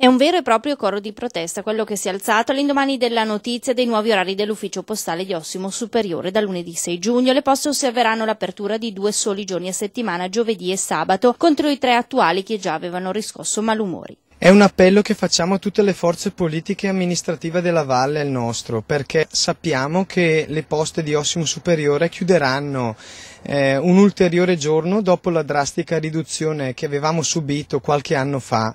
È un vero e proprio coro di protesta quello che si è alzato all'indomani della notizia dei nuovi orari dell'ufficio postale di Ossimo Superiore. Da lunedì 6 giugno le poste osserveranno l'apertura di due soli giorni a settimana, giovedì e sabato, contro i tre attuali che già avevano riscosso malumori. È un appello che facciamo a tutte le forze politiche e amministrative della Valle al nostro, perché sappiamo che le poste di Ossimo Superiore chiuderanno eh, un ulteriore giorno dopo la drastica riduzione che avevamo subito qualche anno fa.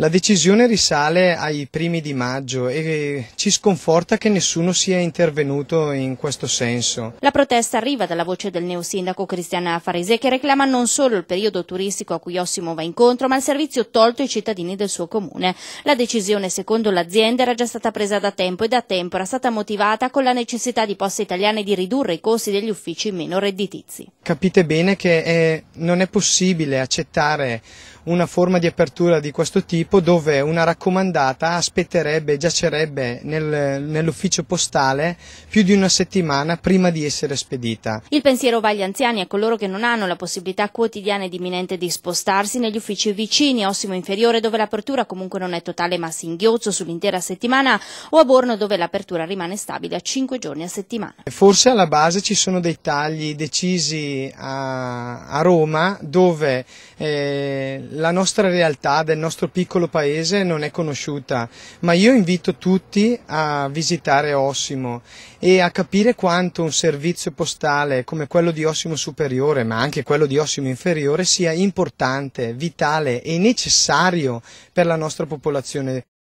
La decisione risale ai primi di maggio e ci sconforta che nessuno sia intervenuto in questo senso. La protesta arriva dalla voce del neosindaco Cristiana Farese che reclama non solo il periodo turistico a cui Ossimo va incontro ma il servizio tolto ai cittadini del suo comune. La decisione secondo l'azienda era già stata presa da tempo e da tempo era stata motivata con la necessità di poste italiane di ridurre i costi degli uffici meno redditizi. policy. capite bene che è, non è possibile accettare una forma di apertura di questo tipo dove una raccomandata aspetterebbe, giacerebbe nel, nell'ufficio postale più di una settimana prima di essere spedita. Il pensiero va agli anziani e a coloro che non hanno la possibilità quotidiana ed imminente di spostarsi negli uffici vicini, Ossimo Inferiore dove l'apertura comunque non è totale ma singhiozzo sull'intera settimana o a Borno dove l'apertura rimane stabile a 5 giorni a settimana. Forse alla base ci sono dei tagli decisi a, a Roma dove eh, la nostra realtà del nostro piccolo paese non è conosciuta, ma io invito tutti a visitare Ossimo e a capire quanto un servizio postale come quello di Ossimo Superiore, ma anche quello di Ossimo Inferiore, sia importante, vitale e necessario per la nostra popolazione.